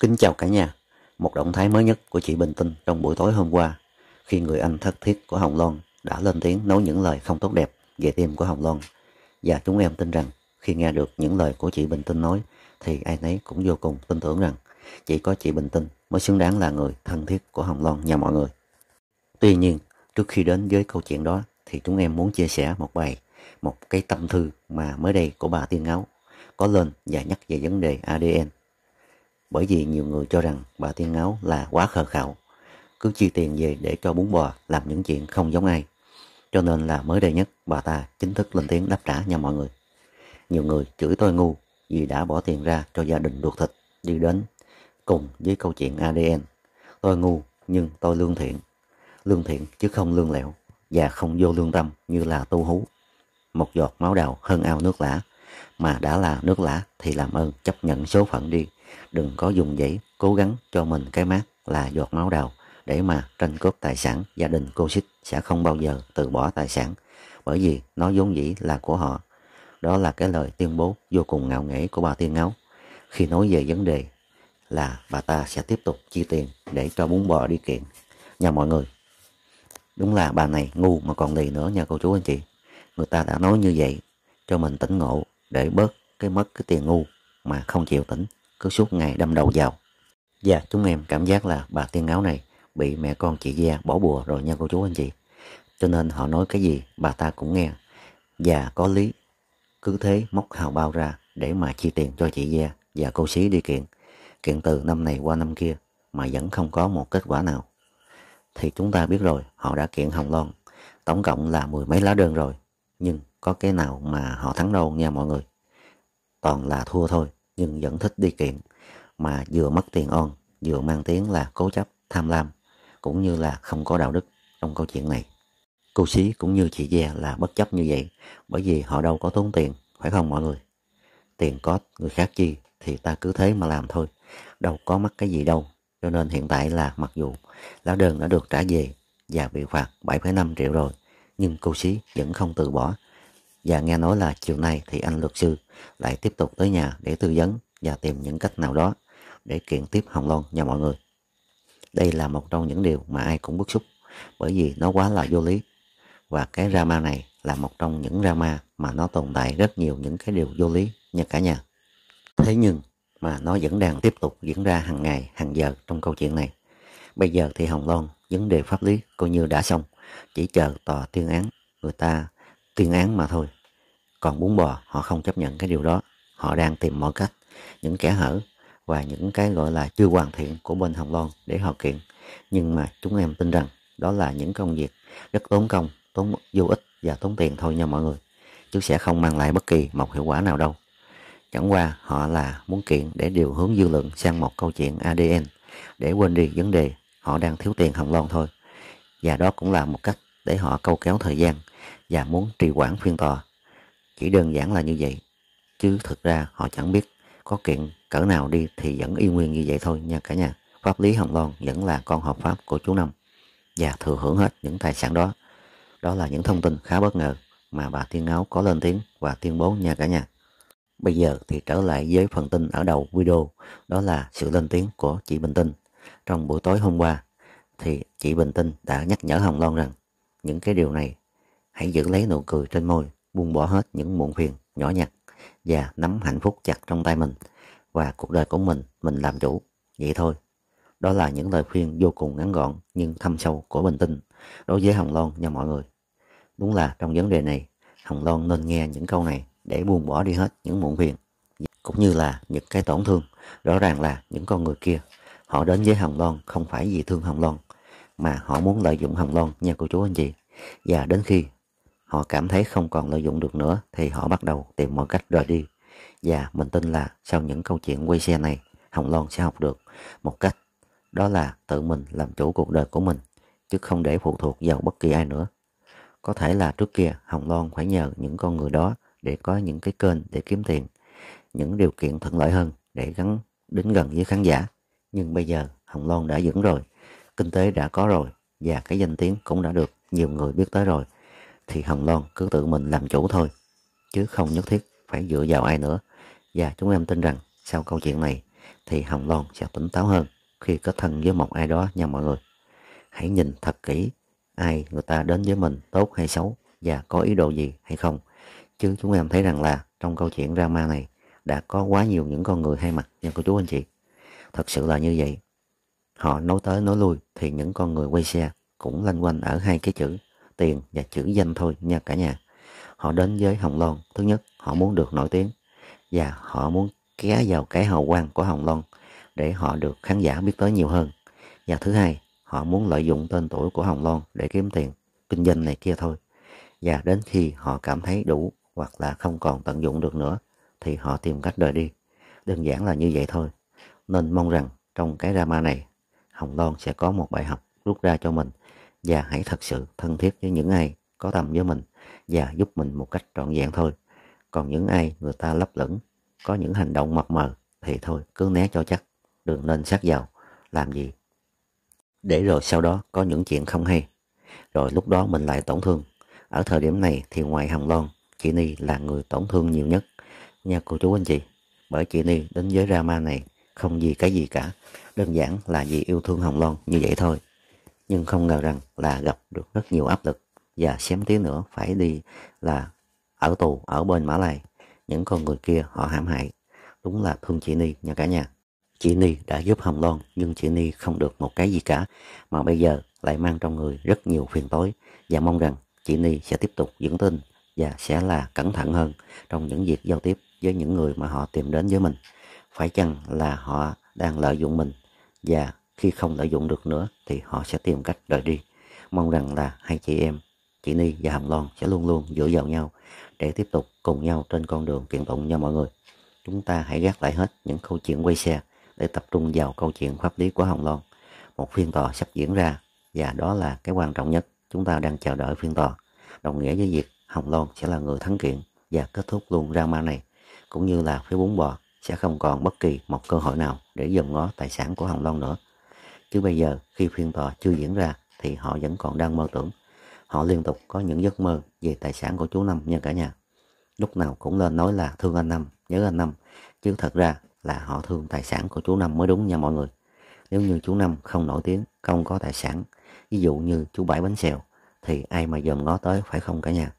Kính chào cả nhà. Một động thái mới nhất của chị Bình Tinh trong buổi tối hôm qua khi người anh thất thiết của Hồng Loan đã lên tiếng nói những lời không tốt đẹp về tim của Hồng Loan. Và chúng em tin rằng khi nghe được những lời của chị Bình Tinh nói thì ai nấy cũng vô cùng tin tưởng rằng chỉ có chị Bình Tinh mới xứng đáng là người thân thiết của Hồng Loan nhà mọi người. Tuy nhiên, trước khi đến với câu chuyện đó thì chúng em muốn chia sẻ một bài, một cái tâm thư mà mới đây của bà Tiên Ngáo có lên và nhắc về vấn đề ADN bởi vì nhiều người cho rằng bà Tiên Áo là quá khờ khạo, cứ chi tiền về để cho bún bò làm những chuyện không giống ai. Cho nên là mới đây nhất bà ta chính thức lên tiếng đáp trả nhà mọi người. Nhiều người chửi tôi ngu vì đã bỏ tiền ra cho gia đình ruột thịt đi đến cùng với câu chuyện ADN. Tôi ngu nhưng tôi lương thiện. Lương thiện chứ không lương lẹo và không vô lương tâm như là tu hú. Một giọt máu đào hơn ao nước lã mà đã là nước lã thì làm ơn chấp nhận số phận đi đừng có dùng dãy cố gắng cho mình cái mát là giọt máu đào để mà tranh cướp tài sản gia đình cô xích sẽ không bao giờ từ bỏ tài sản bởi vì nó vốn dĩ là của họ đó là cái lời tuyên bố vô cùng ngạo nghễ của bà tiên áo khi nói về vấn đề là bà ta sẽ tiếp tục chi tiền để cho bún bò đi kiện nhà mọi người đúng là bà này ngu mà còn gì nữa nha cô chú anh chị người ta đã nói như vậy cho mình tỉnh ngộ để bớt cái mất cái tiền ngu mà không chịu tỉnh cứ suốt ngày đâm đầu vào. Và dạ, chúng em cảm giác là bà tiên áo này bị mẹ con chị Gia bỏ bùa rồi nha cô chú anh chị. Cho nên họ nói cái gì bà ta cũng nghe. Và có lý, cứ thế móc hào bao ra để mà chi tiền cho chị Gia và cô xí đi kiện. Kiện từ năm này qua năm kia mà vẫn không có một kết quả nào. Thì chúng ta biết rồi, họ đã kiện Hồng Loan. Tổng cộng là mười mấy lá đơn rồi. Nhưng có cái nào mà họ thắng đâu nha mọi người. Toàn là thua thôi nhưng vẫn thích đi kiện mà vừa mất tiền on vừa mang tiếng là cố chấp tham lam cũng như là không có đạo đức trong câu chuyện này cô xí cũng như chị Gia là bất chấp như vậy bởi vì họ đâu có tốn tiền phải không mọi người tiền có người khác chi thì ta cứ thế mà làm thôi đâu có mắc cái gì đâu cho nên hiện tại là mặc dù lá đơn đã được trả về và bị phạt 7,5 triệu rồi nhưng cô xí vẫn không từ bỏ và nghe nói là chiều nay thì anh luật sư lại tiếp tục tới nhà để tư vấn và tìm những cách nào đó để kiện tiếp Hồng Loan nhà mọi người. Đây là một trong những điều mà ai cũng bức xúc bởi vì nó quá là vô lý. Và cái drama này là một trong những drama mà nó tồn tại rất nhiều những cái điều vô lý nha cả nhà. Thế nhưng mà nó vẫn đang tiếp tục diễn ra hàng ngày, hàng giờ trong câu chuyện này. Bây giờ thì Hồng Loan vấn đề pháp lý coi như đã xong, chỉ chờ tòa tuyên án người ta tuyên án mà thôi còn bún bò họ không chấp nhận cái điều đó họ đang tìm mọi cách những kẻ hở và những cái gọi là chưa hoàn thiện của bên Hồng Loan để họ kiện nhưng mà chúng em tin rằng đó là những công việc rất tốn công tốn vô ích và tốn tiền thôi nha mọi người chứ sẽ không mang lại bất kỳ một hiệu quả nào đâu chẳng qua họ là muốn kiện để điều hướng dư luận sang một câu chuyện ADN để quên đi vấn đề họ đang thiếu tiền Hồng Loan thôi và đó cũng là một cách để họ câu kéo thời gian và muốn trì hoãn phiên tòa chỉ đơn giản là như vậy. Chứ thực ra họ chẳng biết có kiện cỡ nào đi thì vẫn y nguyên như vậy thôi nha cả nhà. Pháp lý Hồng Loan vẫn là con hợp pháp của chú Năm và thừa hưởng hết những tài sản đó. Đó là những thông tin khá bất ngờ mà bà tiên Áo có lên tiếng và tuyên bố nha cả nhà. Bây giờ thì trở lại với phần tin ở đầu video, đó là sự lên tiếng của chị Bình Tinh. Trong buổi tối hôm qua thì chị Bình Tinh đã nhắc nhở Hồng Loan rằng những cái điều này hãy giữ lấy nụ cười trên môi buông bỏ hết những muộn phiền nhỏ nhặt và nắm hạnh phúc chặt trong tay mình và cuộc đời của mình mình làm chủ vậy thôi đó là những lời khuyên vô cùng ngắn gọn nhưng thâm sâu của bình tinh đối với hồng loan nha mọi người đúng là trong vấn đề này hồng loan nên nghe những câu này để buông bỏ đi hết những muộn phiền cũng như là những cái tổn thương rõ ràng là những con người kia họ đến với hồng loan không phải vì thương hồng loan mà họ muốn lợi dụng hồng loan nha cô chú anh chị và đến khi họ cảm thấy không còn lợi dụng được nữa thì họ bắt đầu tìm mọi cách rời đi. Và mình tin là sau những câu chuyện quay xe này, Hồng Loan sẽ học được một cách đó là tự mình làm chủ cuộc đời của mình chứ không để phụ thuộc vào bất kỳ ai nữa. Có thể là trước kia Hồng Loan phải nhờ những con người đó để có những cái kênh để kiếm tiền, những điều kiện thuận lợi hơn để gắn đến gần với khán giả. Nhưng bây giờ Hồng Loan đã vững rồi, kinh tế đã có rồi và cái danh tiếng cũng đã được nhiều người biết tới rồi thì Hồng Loan cứ tự mình làm chủ thôi, chứ không nhất thiết phải dựa vào ai nữa. Và chúng em tin rằng sau câu chuyện này thì Hồng Loan sẽ tỉnh táo hơn khi kết thân với một ai đó nha mọi người. Hãy nhìn thật kỹ ai người ta đến với mình tốt hay xấu và có ý đồ gì hay không. Chứ chúng em thấy rằng là trong câu chuyện drama này đã có quá nhiều những con người hai mặt nha cô chú anh chị. Thật sự là như vậy. Họ nói tới nói lui thì những con người quay xe cũng lanh quanh ở hai cái chữ tiền và chữ danh thôi nha cả nhà họ đến với hồng loan thứ nhất họ muốn được nổi tiếng và họ muốn ké vào cái hào quang của hồng loan để họ được khán giả biết tới nhiều hơn và thứ hai họ muốn lợi dụng tên tuổi của hồng loan để kiếm tiền kinh doanh này kia thôi và đến khi họ cảm thấy đủ hoặc là không còn tận dụng được nữa thì họ tìm cách rời đi đơn giản là như vậy thôi nên mong rằng trong cái drama này hồng loan sẽ có một bài học rút ra cho mình và hãy thật sự thân thiết với những ai có tâm với mình và giúp mình một cách trọn vẹn thôi. Còn những ai người ta lấp lửng, có những hành động mập mờ thì thôi cứ né cho chắc, đừng nên sát vào, làm gì. Để rồi sau đó có những chuyện không hay, rồi lúc đó mình lại tổn thương. Ở thời điểm này thì ngoài Hồng Loan, chị Ni là người tổn thương nhiều nhất nha cô chú anh chị. Bởi chị Ni đến giới drama này không vì cái gì cả, đơn giản là vì yêu thương Hồng Loan như vậy thôi nhưng không ngờ rằng là gặp được rất nhiều áp lực và xém tí nữa phải đi là ở tù ở bên Mã Lai những con người kia họ hãm hại đúng là thương chị Ni nha cả nhà chị Ni đã giúp Hồng Loan nhưng chị Ni không được một cái gì cả mà bây giờ lại mang trong người rất nhiều phiền tối và mong rằng chị Ni sẽ tiếp tục vững tin và sẽ là cẩn thận hơn trong những việc giao tiếp với những người mà họ tìm đến với mình phải chăng là họ đang lợi dụng mình và khi không lợi dụng được nữa thì họ sẽ tìm cách rời đi. Mong rằng là hai chị em, chị Ni và Hồng Loan sẽ luôn luôn dựa vào nhau để tiếp tục cùng nhau trên con đường kiện tụng nha mọi người. Chúng ta hãy gác lại hết những câu chuyện quay xe để tập trung vào câu chuyện pháp lý của Hồng Loan. Một phiên tòa sắp diễn ra và đó là cái quan trọng nhất. Chúng ta đang chờ đợi phiên tòa. Đồng nghĩa với việc Hồng Loan sẽ là người thắng kiện và kết thúc luôn ra ma này. Cũng như là phía bốn bò sẽ không còn bất kỳ một cơ hội nào để dòm ngó tài sản của Hồng Loan nữa. Chứ bây giờ khi phiên tòa chưa diễn ra thì họ vẫn còn đang mơ tưởng. Họ liên tục có những giấc mơ về tài sản của chú Năm nha cả nhà. Lúc nào cũng lên nói là thương anh Năm, nhớ anh Năm. Chứ thật ra là họ thương tài sản của chú Năm mới đúng nha mọi người. Nếu như chú Năm không nổi tiếng, không có tài sản, ví dụ như chú Bảy Bánh Xèo, thì ai mà dòm ngó tới phải không cả nhà.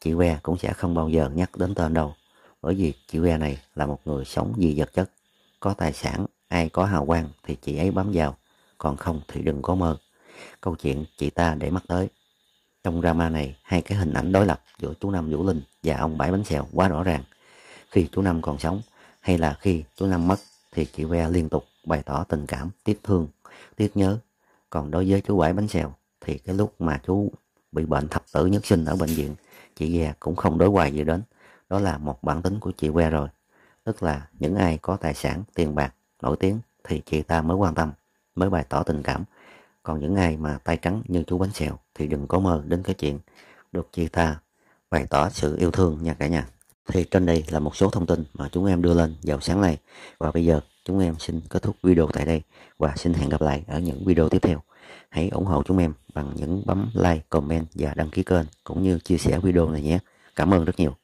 Chị Que cũng sẽ không bao giờ nhắc đến tên đâu. Bởi vì chị Que này là một người sống vì vật chất. Có tài sản, ai có hào quang thì chị ấy bám vào còn không thì đừng có mơ. Câu chuyện chị ta để mắt tới. Trong drama này, hai cái hình ảnh đối lập giữa chú Năm Vũ Linh và ông Bảy Bánh Xèo quá rõ ràng. Khi chú Năm còn sống, hay là khi chú Năm mất, thì chị Ve liên tục bày tỏ tình cảm, tiếc thương, tiếc nhớ. Còn đối với chú Bảy Bánh Xèo, thì cái lúc mà chú bị bệnh thập tử nhất sinh ở bệnh viện, chị Ve cũng không đối hoài gì đến. Đó là một bản tính của chị Que rồi. Tức là những ai có tài sản, tiền bạc, nổi tiếng thì chị ta mới quan tâm mới bày tỏ tình cảm. Còn những ai mà tay trắng như chú bánh xèo thì đừng có mơ đến cái chuyện được chia ta bày tỏ sự yêu thương nha cả nhà. Thì trên đây là một số thông tin mà chúng em đưa lên vào sáng nay. Và bây giờ chúng em xin kết thúc video tại đây và xin hẹn gặp lại ở những video tiếp theo. Hãy ủng hộ chúng em bằng những bấm like, comment và đăng ký kênh cũng như chia sẻ video này nhé. Cảm ơn rất nhiều.